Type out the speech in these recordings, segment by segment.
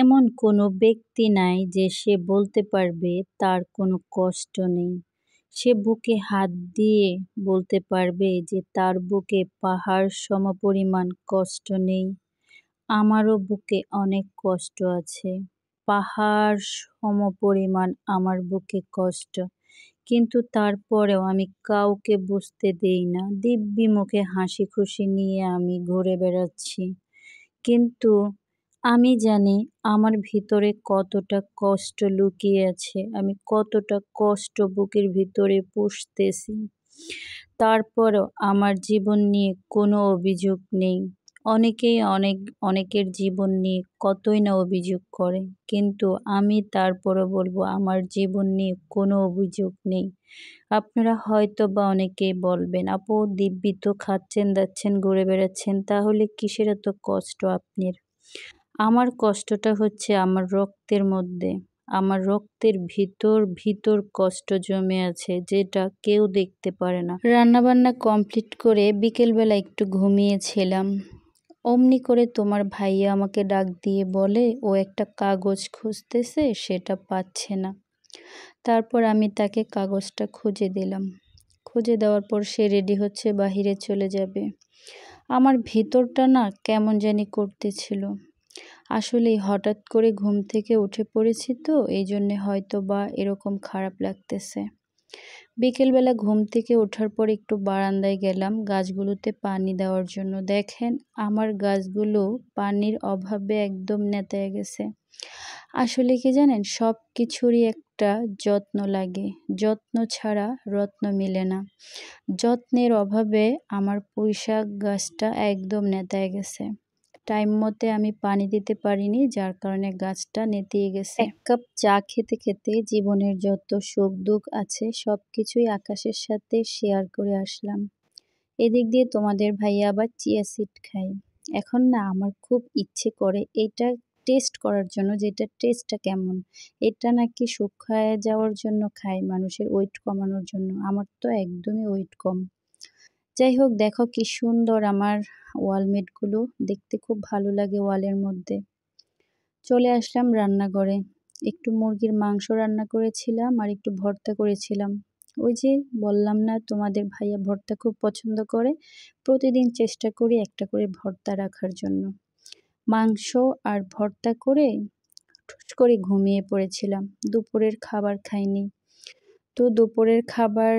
এমন কোনো ব্যক্তি নাই যে সে বলতে পারবে তার কোনো কষ্ট নেই সে বুকে হাত দিয়ে বলতে পারবে যে তার বুকে পাহাড় সমপরিমাণ কষ্ট নেই আমারও বুকে অনেক কষ্ট আছে পাহাড় সমপরিমাণ আমার বুকে কষ্ট কিন্তু তারপরেও আমি কাউকে বুঝতে দেই না দিব্যি মুখে হাসি খুশি নিয়ে আমি ঘুরে বেড়াচ্ছি কিন্তু আমি জানি আমার ভিতরে কতটা কষ্ট লুকিয়ে আছে আমি কতটা কষ্ট বুকের ভিতরে পুষতেছি তারপরও আমার জীবন নিয়ে কোনো অভিযোগ নেই অনেকেই অনেক অনেকের জীবন নিয়ে কতই না অভিযোগ করে কিন্তু আমি তারপরও বলবো আমার জীবন নিয়ে কোনো অভিযোগ নেই আপনারা হয়তো বা অনেকেই বলবেন আপু দিব্যি তো খাচ্ছেন দাচ্ছেন ঘুরে বেড়াচ্ছেন তাহলে কিসের এত কষ্ট আপনার আমার কষ্টটা হচ্ছে আমার রক্তের মধ্যে আমার রক্তের ভিতর ভিতর কষ্ট জমে আছে যেটা কেউ দেখতে পারে না রান্নাবান্না কমপ্লিট করে বিকেলবেলা একটু ঘুমিয়েছিলাম অমনি করে তোমার ভাইয়া আমাকে ডাক দিয়ে বলে ও একটা কাগজ খুঁজতেছে সেটা পাচ্ছে না তারপর আমি তাকে কাগজটা খুঁজে দিলাম খুঁজে দেওয়ার পর সে রেডি হচ্ছে বাহিরে চলে যাবে আমার ভিতরটা না কেমন জানি করতেছিল আসলেই হঠাৎ করে ঘুম থেকে উঠে পড়েছি তো এই জন্যে হয়তো বা এরকম খারাপ লাগতেছে বিকেলবেলা ঘুম থেকে ওঠার পর একটু বারান্দায় গেলাম গাছগুলোতে পানি দেওয়ার জন্য দেখেন আমার গাছগুলো পানির অভাবে একদম নেতায় গেছে আসলে কি জানেন সব কিছুরই একটা যত্ন লাগে যত্ন ছাড়া রত্ন মিলে না যত্নের অভাবে আমার পুঁইশাক গাছটা একদম নেতায় গেছে টাইম মতে আমি পানি দিতে পারিনি যার কারণে গাছটা নেতিয়ে গেছে এক কাপ চা খেতে খেতে জীবনের যত সুখ দুঃখ আছে সব কিছুই আকাশের সাথে শেয়ার করে আসলাম এদিক দিয়ে তোমাদের ভাইয়া আবার চিয়া সিড খাই এখন না আমার খুব ইচ্ছে করে এটা টেস্ট করার জন্য যেটা টেস্টটা কেমন এটা নাকি শুকায় যাওয়ার জন্য খায় মানুষের ওয়েট কমানোর জন্য আমার তো একদমই ওয়েট কম যাই হোক দেখো কি সুন্দর আমার ওয়ালমেটগুলো দেখতে খুব ভালো লাগে ওয়ালের মধ্যে চলে আসলাম রান্নাঘরে একটু মুরগির মাংস রান্না করেছিলাম আর একটু ভর্তা করেছিলাম ওই যে বললাম না তোমাদের ভাইয়া ভর্তা খুব পছন্দ করে প্রতিদিন চেষ্টা করি একটা করে ভর্তা রাখার জন্য মাংস আর ভর্তা করে ঠুস করে ঘুমিয়ে পড়েছিলাম দুপুরের খাবার খাইনি তো দুপুরের খাবার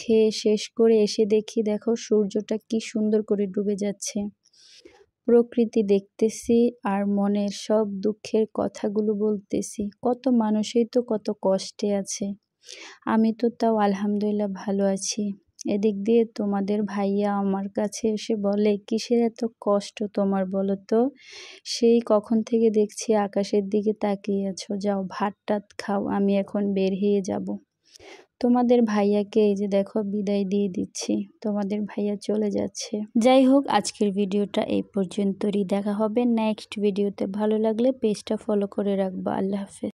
খেয়ে শেষ করে এসে দেখি দেখো সূর্যটা কি সুন্দর করে ডুবে যাচ্ছে প্রকৃতি দেখতেছি আর মনের সব দুঃখের কথাগুলো বলতেছি কত মানুষই তো কত কষ্টে আছে আমি তো তাও আলহামদুলিল্লাহ ভালো আছি এদিক দিয়ে তোমাদের ভাইয়া আমার কাছে এসে বলে কিসের এত কষ্ট তোমার বলো তো সেই কখন থেকে দেখছি আকাশের দিকে তাকিয়ে আছো যাও ভাত টাত খাও আমি এখন বের হয়ে যাবো তোমাদের ভাইয়াকে এই যে দেখো বিদায় দিয়ে দিচ্ছি তোমাদের ভাইয়া চলে যাচ্ছে যাই হোক আজকের ভিডিওটা এই পর্যন্তই দেখা হবে নেক্সট ভিডিওতে ভালো লাগলে পেজটা ফলো করে রাখবো আল্লাহ হাফেজ